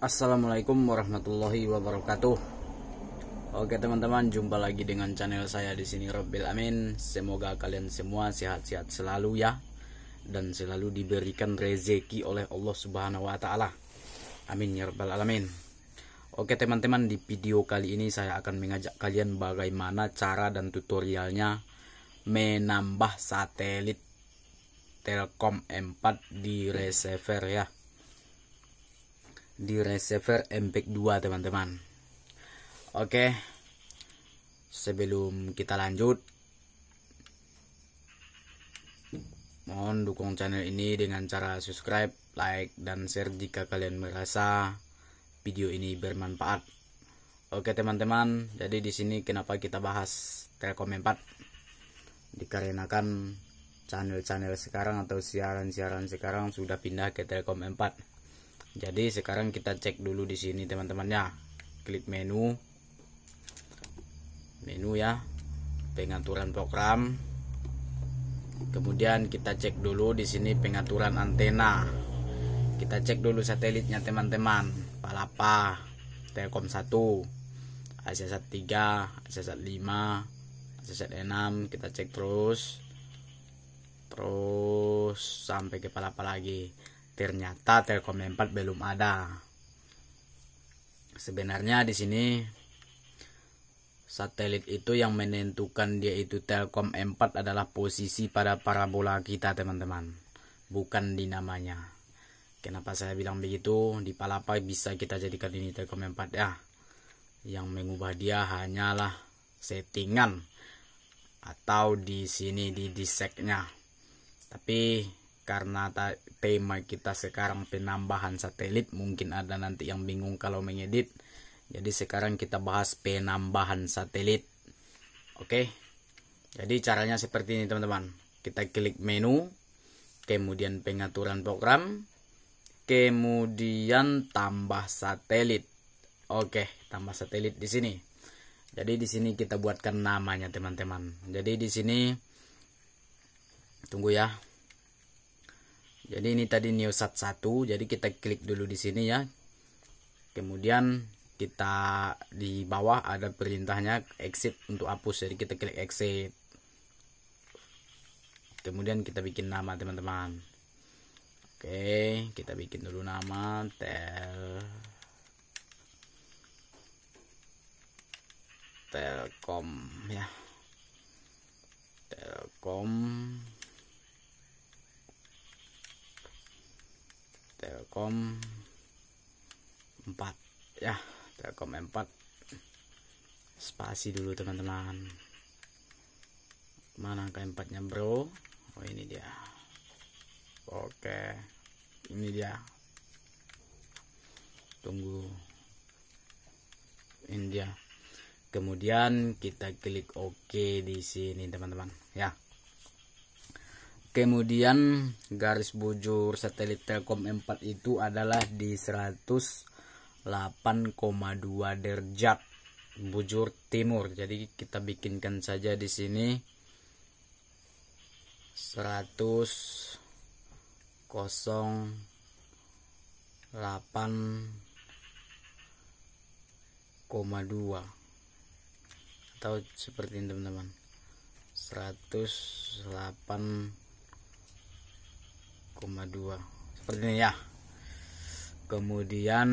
Assalamualaikum warahmatullahi wabarakatuh. Oke teman-teman, jumpa lagi dengan channel saya di sini Robbil Amin. Semoga kalian semua sehat-sehat selalu ya dan selalu diberikan rezeki oleh Allah Subhanahu wa taala. Amin ya rabbal alamin. Oke teman-teman, di video kali ini saya akan mengajak kalian bagaimana cara dan tutorialnya menambah satelit Telkom M4 di receiver ya di receiver mp 2 teman-teman oke sebelum kita lanjut mohon dukung channel ini dengan cara subscribe like dan share jika kalian merasa video ini bermanfaat oke teman-teman jadi di sini kenapa kita bahas Telkom 4 dikarenakan channel-channel sekarang atau siaran-siaran sekarang sudah pindah ke Telkom 4 jadi sekarang kita cek dulu di sini teman-teman ya klik menu menu ya pengaturan program kemudian kita cek dulu di sini pengaturan antena kita cek dulu satelitnya teman-teman Palapa Telkom 1 Asiasat 3 Asiasat 5 Asiasat 6 kita cek terus terus sampai ke Palapa lagi ternyata Telkom 4 belum ada. Sebenarnya di sini satelit itu yang menentukan dia itu Telkom 4 adalah posisi pada parabola kita teman-teman, bukan di namanya. Kenapa saya bilang begitu? Di Palapa bisa kita jadikan ini Telkom 4 ya. Yang mengubah dia hanyalah settingan atau di sini di diseknya. Tapi karena tema kita sekarang penambahan satelit mungkin ada nanti yang bingung kalau mengedit jadi sekarang kita bahas penambahan satelit oke jadi caranya seperti ini teman-teman kita klik menu kemudian pengaturan program kemudian tambah satelit oke tambah satelit di sini jadi di sini kita buatkan namanya teman-teman jadi di sini tunggu ya jadi ini tadi neosat 1 jadi kita klik dulu di sini ya kemudian kita di bawah ada perintahnya exit untuk hapus jadi kita klik exit kemudian kita bikin nama teman-teman oke kita bikin dulu nama tel telkom ya telkom Telkom 4 ya Telkom 4 spasi dulu teman-teman mana angka 4 bro oh ini dia oke ini dia tunggu ini dia kemudian kita klik oke OK di sini teman-teman ya kemudian garis bujur satelit Telkom 4 itu adalah di 108,2 derajat bujur timur jadi kita bikinkan saja di sini 100 kosong 8,2 atau seperti ini teman-teman 108 seperti ini ya kemudian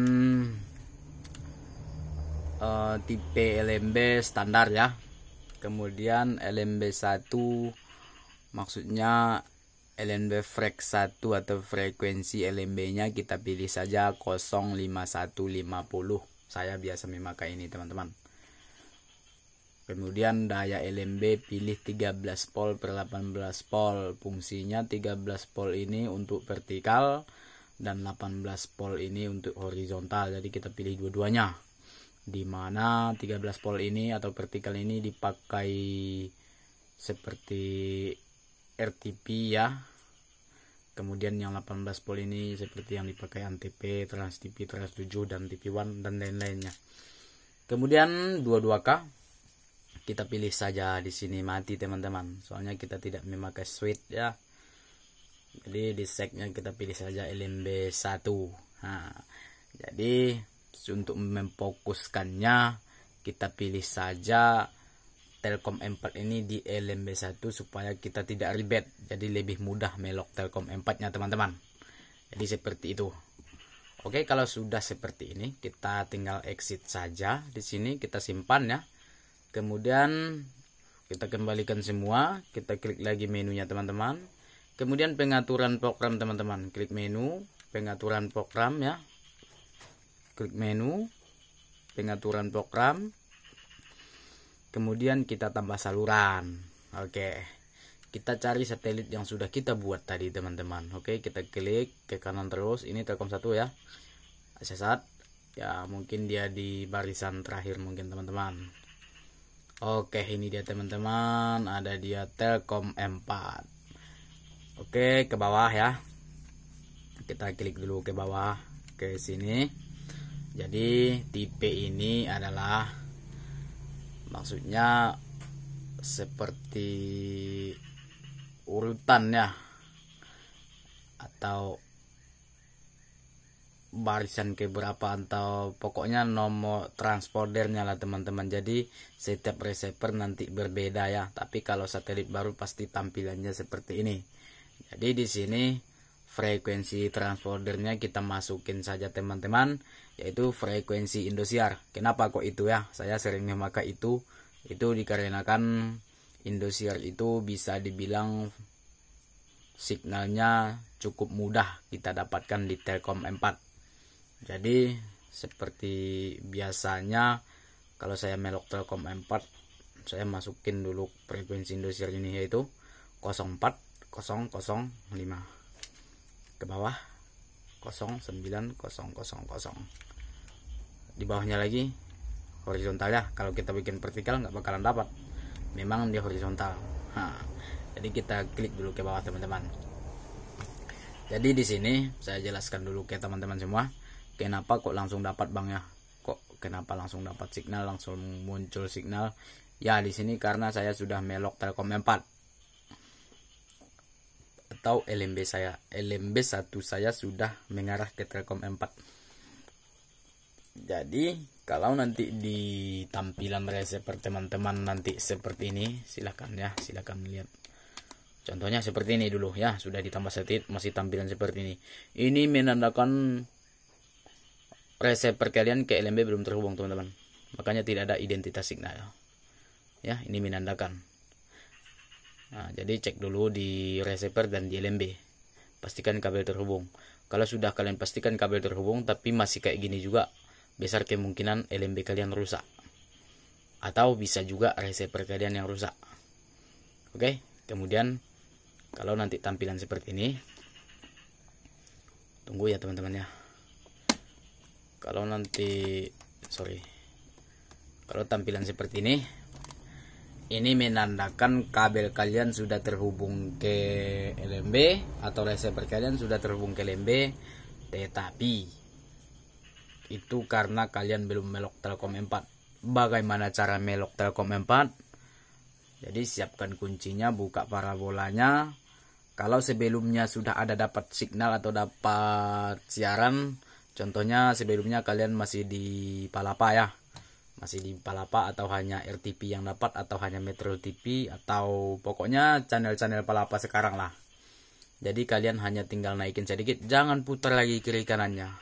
uh, tipe LMB standar ya kemudian LMB 1 maksudnya LMB frek 1 atau frekuensi LMB nya kita pilih saja 05150 saya biasa memakai ini teman-teman Kemudian daya LMB pilih 13 volt per 18 volt. Fungsinya 13 volt ini untuk vertikal dan 18 volt ini untuk horizontal. Jadi kita pilih dua-duanya. Di mana 13 volt ini atau vertikal ini dipakai seperti RTP ya. Kemudian yang 18 volt ini seperti yang dipakai antp, Trans TV, Trans 7 dan TV1 dan lain-lainnya. Kemudian 22K kita pilih saja di sini mati teman-teman soalnya kita tidak memakai switch ya jadi di segnya kita pilih saja LMB 1 nah, jadi untuk memfokuskannya kita pilih saja Telkom M4 ini di LMB1 supaya kita tidak ribet jadi lebih mudah melok Telkom M4 nya teman-teman jadi seperti itu Oke kalau sudah seperti ini kita tinggal exit saja di sini kita simpan ya kemudian kita kembalikan semua kita klik lagi menunya teman-teman kemudian pengaturan program teman-teman klik menu pengaturan program ya klik menu pengaturan program kemudian kita tambah saluran oke kita cari satelit yang sudah kita buat tadi teman-teman oke kita klik ke kanan terus ini telkom satu ya sesat ya mungkin dia di barisan terakhir mungkin teman-teman Oke ini dia teman-teman ada dia Telkom M4 Oke ke bawah ya kita klik dulu ke bawah ke sini jadi tipe ini adalah maksudnya seperti urutan ya atau barisan ke berapa atau pokoknya nomor transpondernya lah teman-teman jadi setiap receiver nanti berbeda ya tapi kalau satelit baru pasti tampilannya seperti ini jadi di sini frekuensi transpondernya kita masukin saja teman-teman yaitu frekuensi Indosiar kenapa kok itu ya saya sering memakai itu itu dikarenakan Indosiar itu bisa dibilang signalnya cukup mudah kita dapatkan di Telkom 4 jadi seperti biasanya kalau saya melok Telkom M4 saya masukin dulu frekuensi indosiar ini yaitu 04005 ke bawah 09000 di bawahnya lagi horizontal ya kalau kita bikin vertikal nggak bakalan dapat memang dia horizontal ha. jadi kita klik dulu ke bawah teman-teman jadi di sini saya jelaskan dulu ke teman-teman semua kenapa kok langsung dapat bang ya kok kenapa langsung dapat signal langsung muncul signal ya di sini karena saya sudah melok Telkom 4 atau LMB saya LMB satu saya sudah mengarah ke Telkom 4 jadi kalau nanti di tampilan seperti teman-teman nanti seperti ini silahkan ya silahkan lihat contohnya seperti ini dulu ya sudah ditambah setit masih tampilan seperti ini ini menandakan receiver kalian ke LMB belum terhubung teman-teman makanya tidak ada identitas signal ya ini menandakan nah, jadi cek dulu di receiver dan di LMB pastikan kabel terhubung kalau sudah kalian pastikan kabel terhubung tapi masih kayak gini juga besar kemungkinan LMB kalian rusak atau bisa juga receiver kalian yang rusak oke kemudian kalau nanti tampilan seperti ini tunggu ya teman-teman ya kalau nanti sorry kalau tampilan seperti ini ini menandakan kabel kalian sudah terhubung ke LMB atau receiver kalian sudah terhubung ke LMB tetapi itu karena kalian belum melok Telkom 4 bagaimana cara melok Telkom 4 jadi siapkan kuncinya buka parabolanya kalau sebelumnya sudah ada dapat signal atau dapat siaran Contohnya sebelumnya kalian masih di Palapa ya. Masih di Palapa atau hanya RTP yang dapat atau hanya Metro TV atau pokoknya channel-channel Palapa sekarang lah. Jadi kalian hanya tinggal naikin sedikit, jangan putar lagi kiri kanannya.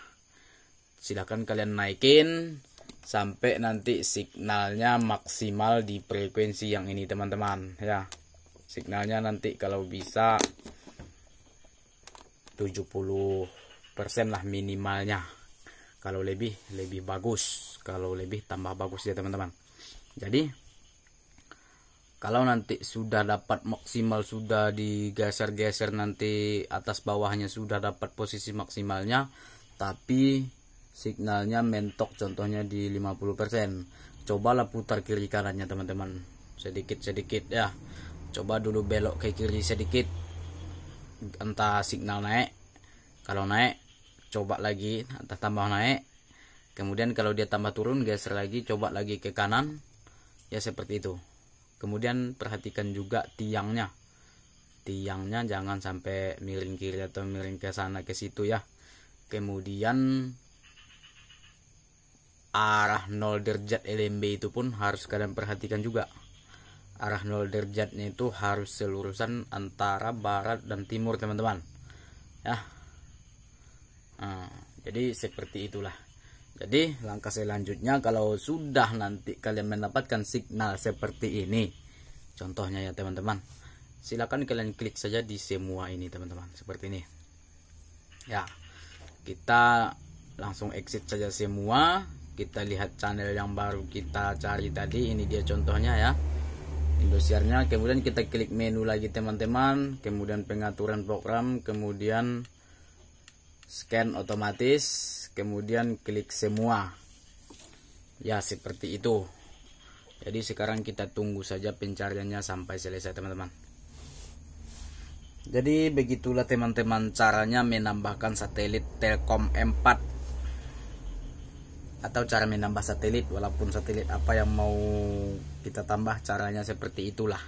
Silahkan kalian naikin sampai nanti signalnya maksimal di frekuensi yang ini teman-teman ya. Signalnya nanti kalau bisa 70 persen lah minimalnya kalau lebih lebih bagus kalau lebih tambah bagus ya teman-teman jadi kalau nanti sudah dapat maksimal sudah digeser-geser nanti atas bawahnya sudah dapat posisi maksimalnya tapi signalnya mentok contohnya di 50% cobalah putar kiri kanannya teman-teman sedikit-sedikit ya coba dulu belok ke kiri sedikit entah signal naik kalau naik coba lagi tambah naik kemudian kalau dia tambah turun geser lagi coba lagi ke kanan ya seperti itu kemudian perhatikan juga tiangnya tiangnya jangan sampai miring kiri atau miring ke sana ke situ ya kemudian arah 0 derajat LMB itu pun harus kalian perhatikan juga arah 0 derajatnya itu harus selurusan antara barat dan timur teman-teman ya nah, jadi seperti itulah jadi langkah selanjutnya kalau sudah nanti kalian mendapatkan signal seperti ini contohnya ya teman-teman silakan kalian klik saja di semua ini teman-teman seperti ini ya kita langsung exit saja semua kita lihat channel yang baru kita cari tadi ini dia contohnya ya Indosiarnya kemudian kita klik menu lagi teman-teman kemudian pengaturan program kemudian scan otomatis kemudian klik semua ya seperti itu jadi sekarang kita tunggu saja pencariannya sampai selesai teman-teman jadi begitulah teman-teman caranya menambahkan satelit Telkom M4 atau cara menambah satelit walaupun satelit apa yang mau kita tambah caranya seperti itulah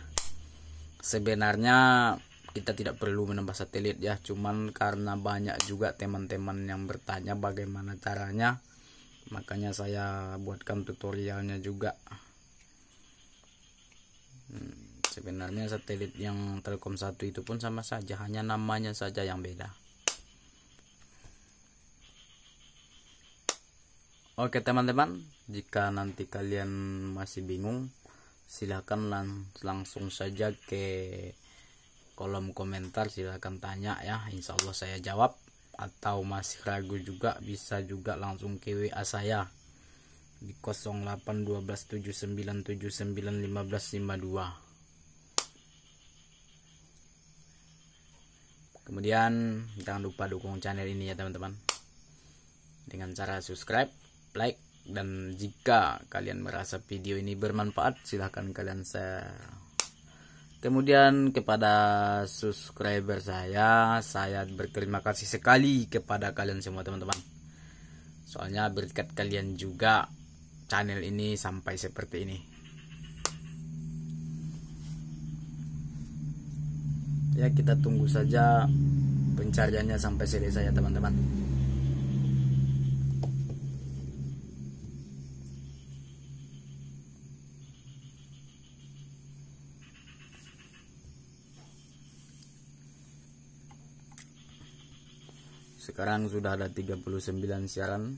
sebenarnya kita tidak perlu menambah satelit ya cuman karena banyak juga teman-teman yang bertanya bagaimana caranya makanya saya buatkan tutorialnya juga hmm, sebenarnya satelit yang Telkom satu itu pun sama saja hanya namanya saja yang beda Oke teman-teman, jika nanti kalian masih bingung, silahkan lang langsung saja ke kolom komentar silahkan tanya ya insya Allah saya jawab atau masih ragu juga bisa juga langsung ke WA saya di 08127979552 kemudian jangan lupa dukung channel ini ya teman-teman dengan cara subscribe like dan jika kalian merasa video ini bermanfaat silahkan kalian share Kemudian kepada subscriber saya, saya berterima kasih sekali kepada kalian semua teman-teman. Soalnya berkat kalian juga channel ini sampai seperti ini. Ya kita tunggu saja pencariannya sampai selesai ya teman-teman. Sekarang sudah ada 39 siaran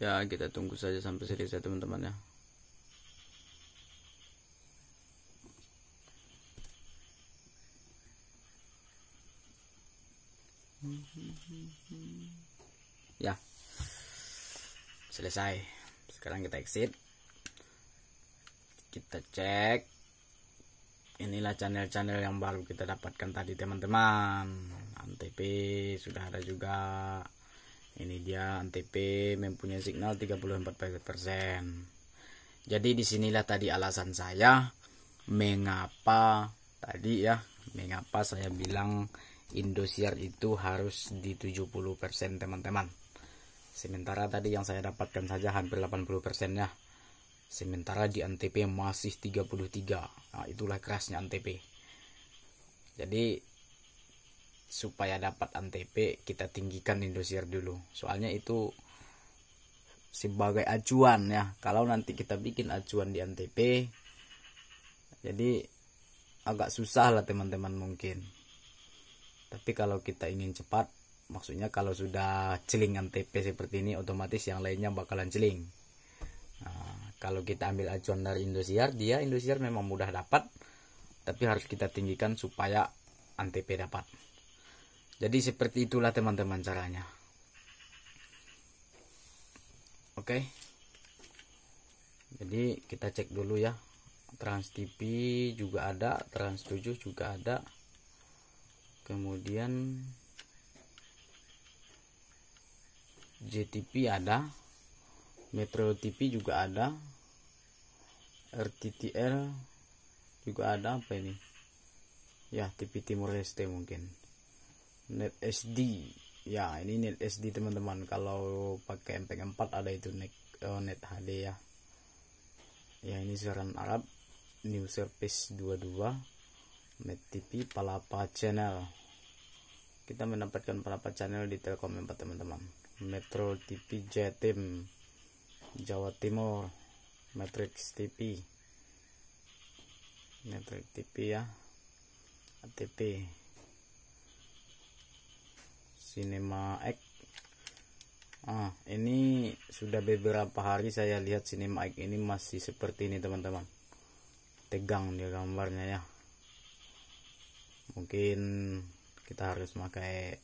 ya kita tunggu saja sampai selesai ya teman-teman ya ya selesai sekarang kita exit kita cek inilah channel-channel yang baru kita dapatkan tadi teman-teman antp sudah ada juga ini dia NTP mempunyai signal 34% jadi disinilah tadi alasan saya mengapa tadi ya mengapa saya bilang Indosiar itu harus di 70% teman-teman sementara tadi yang saya dapatkan saja hampir 80% ya sementara di NTP masih 33 nah, itulah kerasnya NTP. jadi supaya dapat antp kita tinggikan indosiar dulu soalnya itu sebagai acuan ya kalau nanti kita bikin acuan di antp jadi agak susah lah teman-teman mungkin tapi kalau kita ingin cepat maksudnya kalau sudah celing antp seperti ini otomatis yang lainnya bakalan celing nah, kalau kita ambil acuan dari indosiar dia indosiar memang mudah dapat tapi harus kita tinggikan supaya antp dapat jadi seperti itulah teman-teman caranya oke jadi kita cek dulu ya trans TV juga ada trans 7 juga ada kemudian JTP ada Metro TV juga ada RTTL juga ada apa ini ya TV Timur Leste mungkin net SD ya ini net SD teman-teman kalau pakai MP4 ada itu net uh, net HD ya ya ini siaran Arab new service 22 net TV Palapa channel kita mendapatkan Palapa channel di Telkom 4 teman-teman Metro TV Jatim Jawa Timur Matrix TV Matrix TV ya ATP Cinema X ah ini sudah beberapa hari saya lihat Cinema X ini masih seperti ini teman-teman tegang dia gambarnya ya mungkin kita harus pakai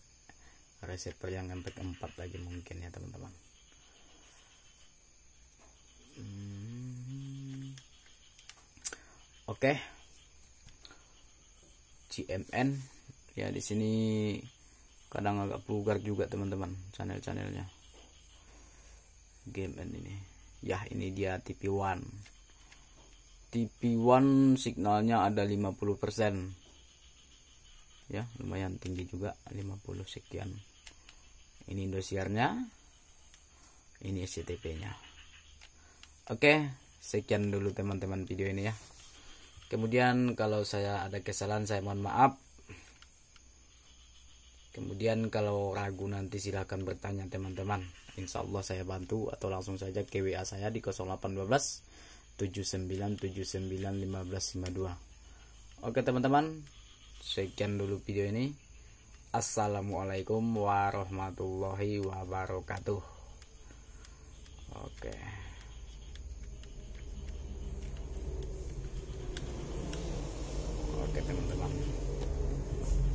receiver yang mp 4 lagi mungkin ya teman-teman hmm. oke okay. CMN ya di sini kadang agak vulgar juga teman-teman channel-channelnya game ini ya ini dia TV One TV One signalnya ada 50% ya lumayan tinggi juga 50 sekian ini Indosiarnya ini SCTP nya oke sekian dulu teman-teman video ini ya kemudian kalau saya ada kesalahan saya mohon maaf kemudian kalau ragu nanti silahkan bertanya teman-teman insya Allah saya bantu atau langsung saja ke WA saya di 0812 7979 1552 oke teman-teman sekian dulu video ini Assalamualaikum warahmatullahi wabarakatuh oke oke teman-teman